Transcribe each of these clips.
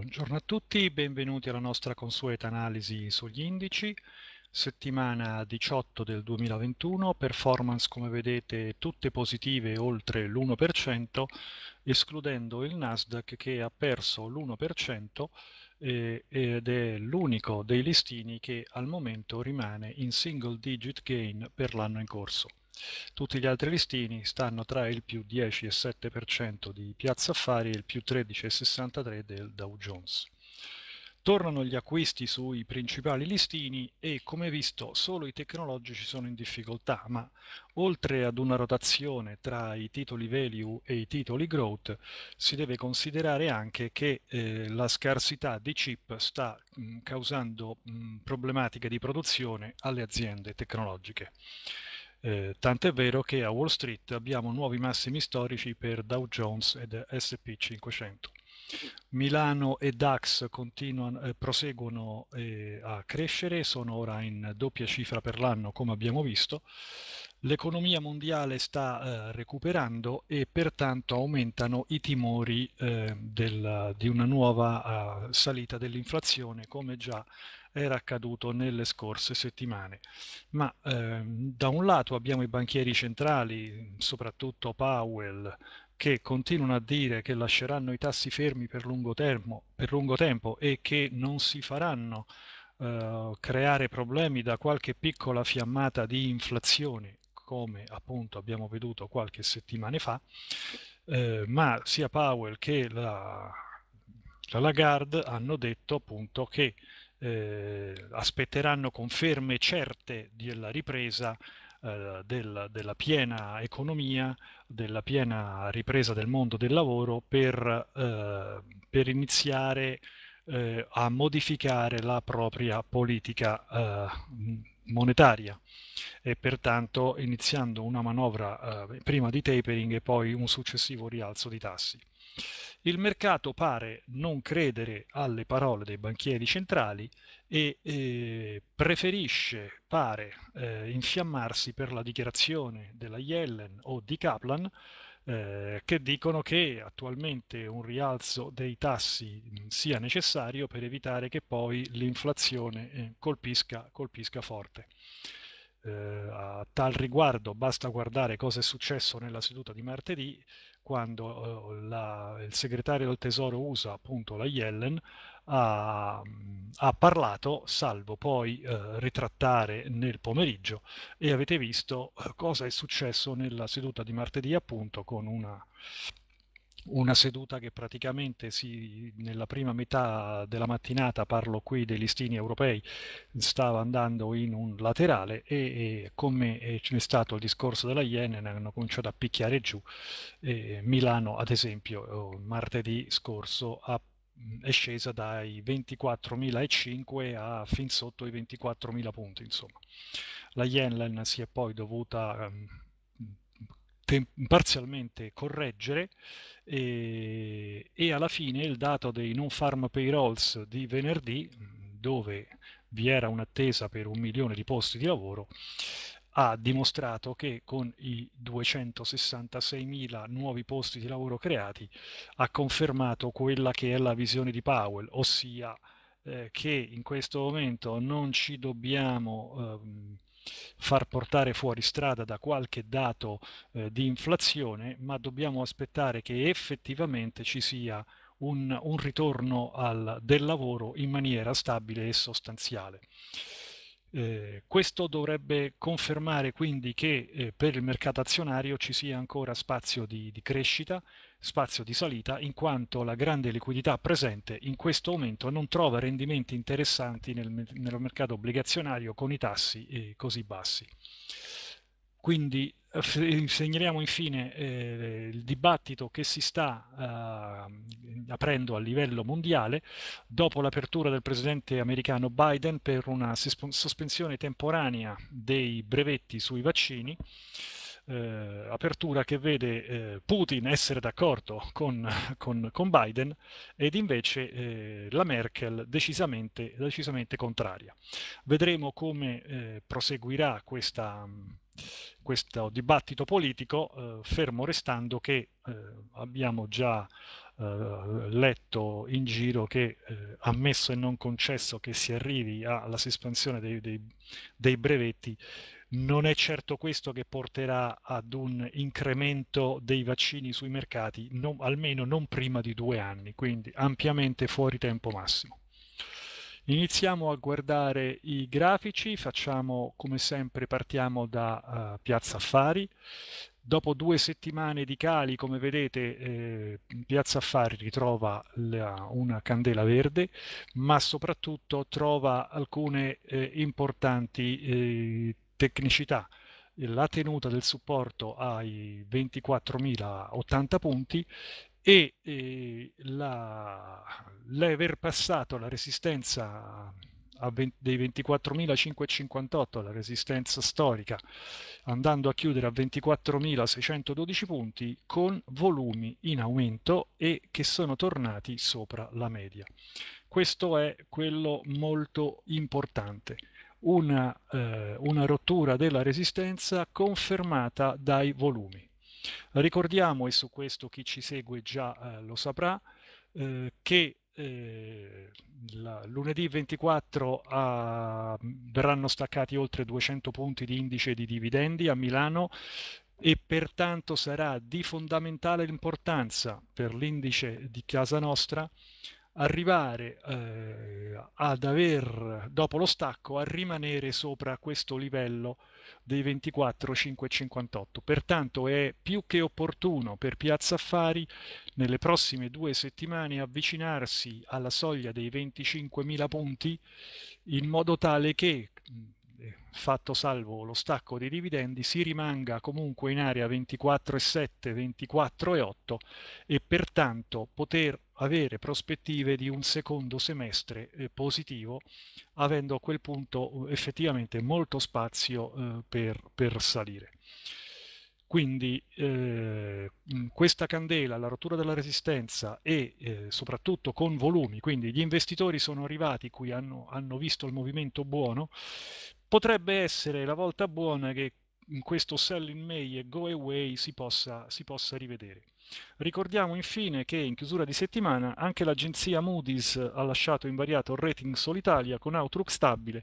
Buongiorno a tutti, benvenuti alla nostra consueta analisi sugli indici. Settimana 18 del 2021, performance come vedete tutte positive oltre l'1%, escludendo il Nasdaq che ha perso l'1% eh, ed è l'unico dei listini che al momento rimane in single digit gain per l'anno in corso. Tutti gli altri listini stanno tra il più 10,7% di Piazza Affari e il più 13,63% del Dow Jones. Tornano gli acquisti sui principali listini e come visto solo i tecnologici sono in difficoltà, ma oltre ad una rotazione tra i titoli value e i titoli growth si deve considerare anche che eh, la scarsità di chip sta mh, mm, causando mh, mm, problematiche di produzione alle aziende tecnologiche. Eh, tant'è vero che a Wall Street abbiamo nuovi massimi storici per Dow Jones ed SP 500. Milano e DAX eh, proseguono eh, a crescere, sono ora in doppia cifra per l'anno come abbiamo visto. L'economia mondiale sta eh, recuperando e pertanto aumentano i timori eh, del, di una nuova eh, salita dell'inflazione come già era accaduto nelle scorse settimane. Ma ehm, da un lato abbiamo i banchieri centrali, soprattutto Powell, che continuano a dire che lasceranno i tassi fermi per lungo, termo, per lungo tempo e che non si faranno eh, creare problemi da qualche piccola fiammata di inflazione, come appunto abbiamo veduto qualche settimana fa, eh, ma sia Powell che la, la Lagarde hanno detto appunto che eh, aspetteranno conferme certe della ripresa eh, del, della piena economia, della piena ripresa del mondo del lavoro per, eh, per iniziare eh, a modificare la propria politica eh, monetaria e pertanto iniziando una manovra eh, prima di tapering e poi un successivo rialzo di tassi. Il mercato pare non credere alle parole dei banchieri centrali e eh, preferisce, pare, eh, infiammarsi per la dichiarazione della Yellen o di Kaplan eh, che dicono che attualmente un rialzo dei tassi mm, sia necessario per evitare che poi l'inflazione eh, colpisca, colpisca forte. Eh, a tal riguardo basta guardare cosa è successo nella seduta di martedì, quando eh, la, il segretario del tesoro USA, appunto la Yellen, ha, mm, ha parlato, salvo poi eh, ritrattare nel pomeriggio e avete visto eh, cosa è successo nella seduta di martedì appunto con una una seduta che praticamente si, nella prima metà della mattinata, parlo qui dei listini europei, stava andando in un laterale e, e come c'è stato il discorso della Yen hanno cominciato a picchiare giù. Eh, Milano, ad esempio, eh, martedì scorso ha è scesa dai 24.005 a fin sotto i 24.000 punti. Insomma. La Yenlen si è poi dovuta ehm, parzialmente correggere e, eh, e, alla fine il dato dei non farm payrolls di venerdì, dove vi era un'attesa per un milione di posti di lavoro, ha dimostrato che con i 266.000 nuovi posti di lavoro creati ha confermato quella che è la visione di Powell, ossia eh, che in questo momento non ci dobbiamo... Ehm, far portare fuori strada da qualche dato eh, di inflazione, ma dobbiamo aspettare che effettivamente ci sia un, un ritorno al, del lavoro in maniera stabile e sostanziale. Eh, questo dovrebbe confermare quindi che eh, per il mercato azionario ci sia ancora spazio di, di crescita, spazio di salita in quanto la grande liquidità presente in questo momento non trova rendimenti interessanti nel, nel mercato obbligazionario con i tassi eh, così bassi. Quindi eh, segnaliamo infine eh, il dibattito che si sta eh, aprendo a livello mondiale dopo l'apertura del presidente americano Biden per una sospensione temporanea dei brevetti sui vaccini eh, apertura che vede eh, Putin essere d'accordo con, con, con, Biden ed invece eh, la Merkel decisamente, decisamente, contraria. Vedremo come eh, proseguirà questa, questo dibattito politico, eh, fermo restando che eh, abbiamo già letto in giro che ammesso e non concesso che si arrivi alla sospensione dei, dei, dei brevetti, non è certo questo che porterà ad un incremento dei vaccini sui mercati, non, almeno non prima di due anni, quindi ampiamente fuori tempo massimo. Iniziamo a guardare i grafici, facciamo come sempre, partiamo da uh, Piazza Affari. Dopo due settimane di cali, come vedete, eh, Piazza Affari ritrova la, una candela verde, ma soprattutto trova alcune eh, importanti eh, tecnicità, la tenuta del supporto ai 24.080 punti e, e eh, l'aver passato la resistenza 20, dei 24.558, la resistenza storica, andando a chiudere a 24.612 punti con volumi in aumento e che sono tornati sopra la media. Questo è quello molto importante una, eh, una rottura della resistenza confermata dai volumi. Ricordiamo, e su questo chi ci segue già eh, lo saprà, eh, che eh, la, lunedì 24 a, ah, verranno staccati oltre 200 punti di indice di dividendi a Milano e pertanto sarà di fondamentale importanza per l'indice di casa nostra arrivare eh, ad aver, dopo lo stacco, a rimanere sopra questo livello dei 24,558. Pertanto è più che opportuno per Piazza Affari nelle prossime due settimane avvicinarsi alla soglia dei 25.000 punti in modo tale che fatto salvo lo stacco dei dividendi, si rimanga comunque in area 24,7, 24,8 e pertanto poter avere prospettive di un secondo semestre eh, positivo, avendo a quel punto eh, effettivamente molto spazio eh, per, per, salire. Quindi eh, questa candela, la rottura della resistenza e eh, soprattutto con volumi, quindi gli investitori sono arrivati qui, hanno, hanno visto il movimento buono, potrebbe essere la volta buona che in questo sell in May e go away si possa, si possa rivedere. Ricordiamo infine che in chiusura di settimana anche l'agenzia Moody's ha lasciato invariato il rating Solitalia con outlook stabile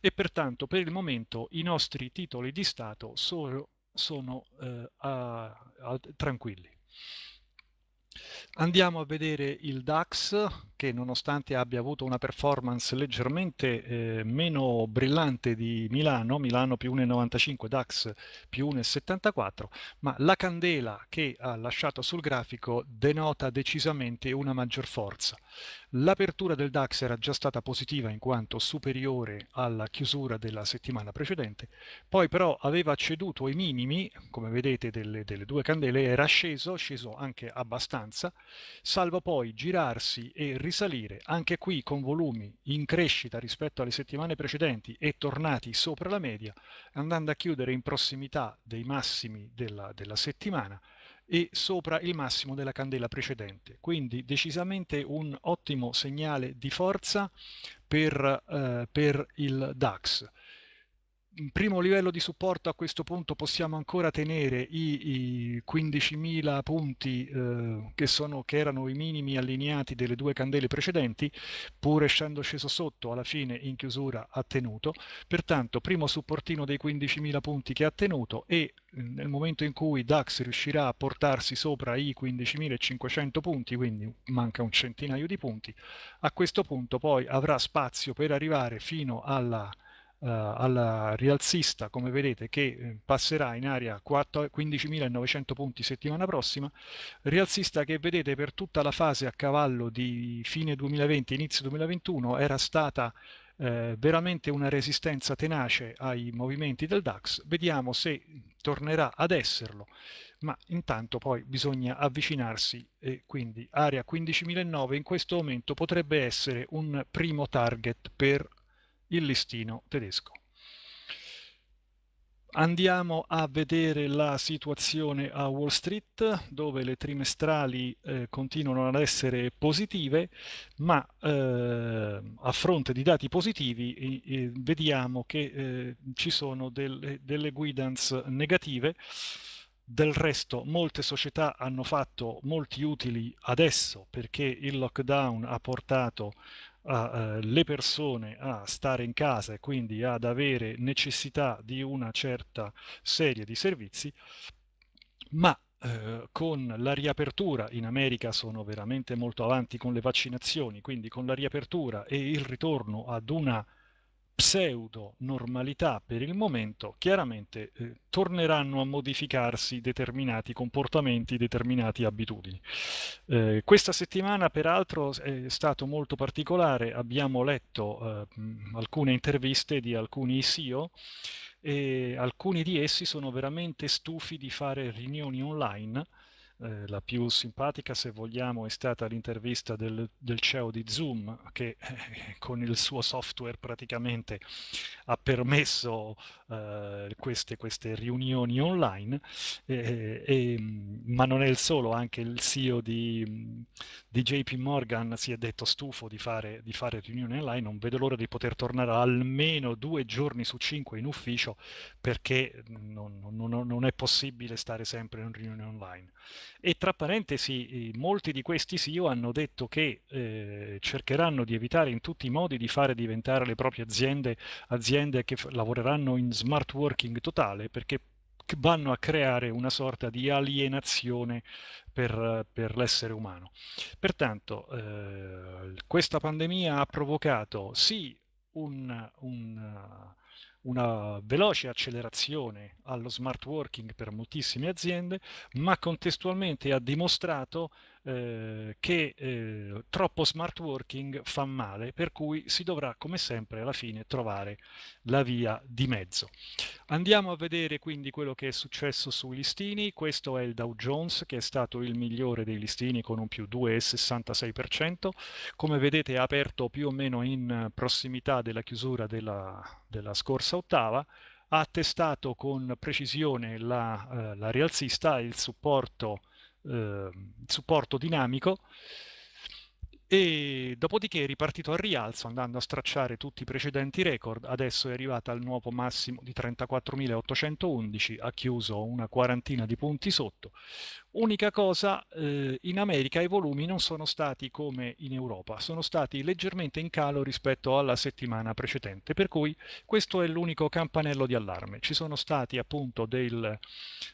e pertanto per il momento i nostri titoli di Stato sono, sono eh, a, a, tranquilli. Andiamo a vedere il DAX che nonostante abbia avuto una performance leggermente eh, meno brillante di Milano, Milano più 1,95, DAX più 1,74, ma la candela che ha lasciato sul grafico denota decisamente una maggior forza. L'apertura del DAX era già stata positiva in quanto superiore alla chiusura della settimana precedente, poi però aveva ceduto i minimi, come vedete, delle, delle due candele, era sceso, sceso anche abbastanza, corsa, salvo poi girarsi e risalire, anche qui con volumi in crescita rispetto alle settimane precedenti e tornati sopra la media, andando a chiudere in prossimità dei massimi della, della settimana e sopra il massimo della candela precedente. Quindi decisamente un ottimo segnale di forza per, eh, per il DAX in primo livello di supporto a questo punto possiamo ancora tenere i, i 15.000 punti eh, che, sono, che, erano i minimi allineati delle due candele precedenti, pur essendo sceso sotto alla fine in chiusura ha tenuto, pertanto primo supportino dei 15.000 punti che ha tenuto e mm, nel momento in cui DAX riuscirà a portarsi sopra i 15.500 punti, quindi manca un centinaio di punti, a questo punto poi avrà spazio per arrivare fino alla eh, alla rialzista, come vedete, che eh, passerà in area 15.900 punti settimana prossima, rialzista che vedete per tutta la fase a cavallo di fine 2020, inizio 2021, era stata eh, veramente una resistenza tenace ai movimenti del DAX, vediamo se tornerà ad esserlo, ma intanto poi bisogna avvicinarsi e quindi area 15.009 in questo momento potrebbe essere un primo target per il listino tedesco. Andiamo a vedere la situazione a Wall Street dove le trimestrali eh, continuano ad essere positive ma eh, a fronte di dati positivi eh, vediamo che eh, ci sono del, delle guidance negative. Del resto molte società hanno fatto molti utili adesso perché il lockdown ha portato a, eh, le persone a stare in casa e quindi ad avere necessità di una certa serie di servizi, ma eh, con la riapertura in America sono veramente molto avanti con le vaccinazioni, quindi con la riapertura e il ritorno ad una pseudo normalità per il momento, chiaramente eh, torneranno a modificarsi determinati comportamenti, determinate abitudini. Eh, questa settimana peraltro è stato molto particolare, abbiamo letto eh, alcune interviste di alcuni CEO e alcuni di essi sono veramente stufi di fare riunioni online eh, la più simpatica se vogliamo è stata l'intervista del, del CEO di Zoom che eh, con il suo software praticamente ha permesso eh, queste, queste, riunioni online, eh, ma non è il solo, anche il CEO di, di JP Morgan si è detto stufo di fare, di fare riunioni online, non vedo l'ora di poter tornare almeno due giorni su cinque in ufficio perché non, non, non è possibile stare sempre in riunione online e tra parentesi eh, molti di questi CEO hanno detto che eh, cercheranno di evitare in tutti i modi di fare diventare le proprie aziende aziende che f- lavoreranno in smart working totale perché vanno a creare una sorta di alienazione per, per l'essere umano. Pertanto eh, questa pandemia ha provocato sì un, un una veloce accelerazione allo smart working per moltissime aziende, ma contestualmente ha dimostrato eh, che eh, troppo smart working fa male, per cui si dovrà come sempre alla fine trovare la via di mezzo. Andiamo a vedere quindi quello che è successo sui listini, questo è il Dow Jones che è stato il migliore dei listini con un più 2,66%, come vedete ha aperto più o meno in prossimità della chiusura della, della scorsa ottava, ha testato con precisione la, eh, la rialzista, il supporto eh, supporto dinamico e dopodiché è ripartito al rialzo andando a stracciare tutti i precedenti record, adesso è arrivata al nuovo massimo di 34.811, ha chiuso una quarantina di punti sotto, Unica cosa, eh, in America i volumi non sono stati come in Europa, sono stati leggermente in calo rispetto alla settimana precedente, per cui questo è l'unico campanello di allarme. Ci sono stati appunto del,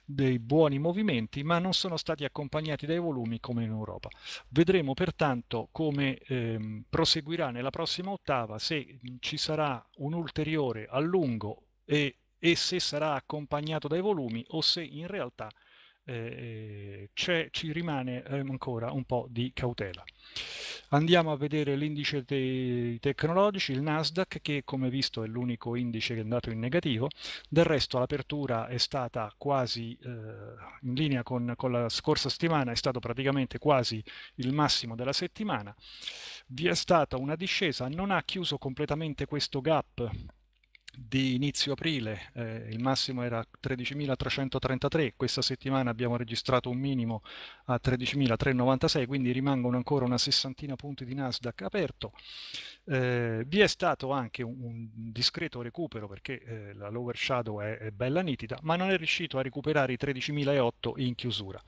dei buoni movimenti, ma non sono stati accompagnati dai volumi come in Europa. Vedremo pertanto come ehm, proseguirà nella prossima ottava, se ci sarà un ulteriore allungo e, e se sarà accompagnato dai volumi o se in realtà eh, eh ci rimane eh, ancora un po' di cautela. Andiamo a vedere l'indice dei tecnologici, il Nasdaq, che come visto è l'unico indice che è andato in negativo, del resto l'apertura è stata quasi eh, in linea con, con, la scorsa settimana, è stato praticamente quasi il massimo della settimana, vi è stata una discesa, non ha chiuso completamente questo gap di inizio aprile, eh, il massimo era 13.333, questa settimana abbiamo registrato un minimo a 13.396, quindi rimangono ancora una sessantina punti di Nasdaq aperto. Eh, vi è stato anche un, un discreto recupero perché eh, la lower shadow è, è bella nitida, ma non è riuscito a recuperare i 13.008 in chiusura.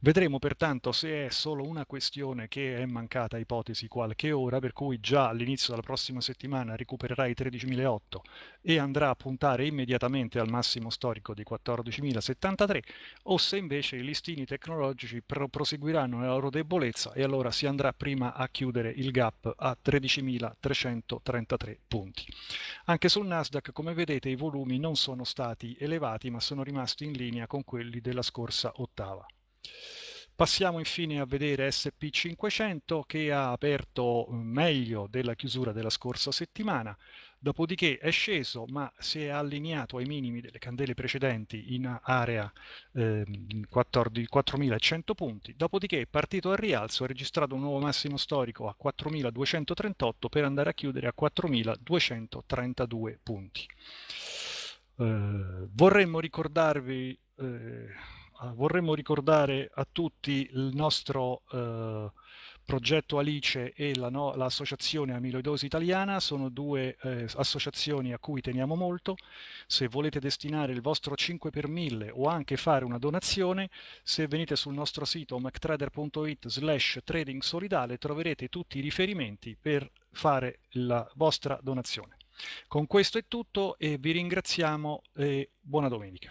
Vedremo pertanto se è solo una questione che è mancata ipotesi qualche ora, per cui già all'inizio della prossima settimana recupererà i 13.008 e andrà a puntare immediatamente al massimo storico di 14.073, o se invece i listini tecnologici pro- proseguiranno nella loro debolezza e allora si andrà prima a chiudere il gap a 13.333 punti. Anche sul Nasdaq, come vedete, i volumi non sono stati elevati, ma sono rimasti in linea con quelli della scorsa ottava. Passiamo infine a vedere SP500 che ha aperto meglio della chiusura della scorsa settimana, dopodiché è sceso ma si è allineato ai minimi delle candele precedenti in area eh, 4100 punti, dopodiché è partito al rialzo, ha registrato un nuovo massimo storico a 4238 per andare a chiudere a 4232 punti. Eh, vorremmo ricordarvi... Eh, Ah, vorremmo ricordare a tutti il nostro eh, progetto Alice e l'associazione la no, Amiloidosi Italiana, sono due eh, associazioni a cui teniamo molto. Se volete destinare il vostro 5 per 1000 o anche fare una donazione, se venite sul nostro sito mactrader.it slash trading solidale troverete tutti i riferimenti per fare la vostra donazione. Con questo è tutto e vi ringraziamo e buona domenica.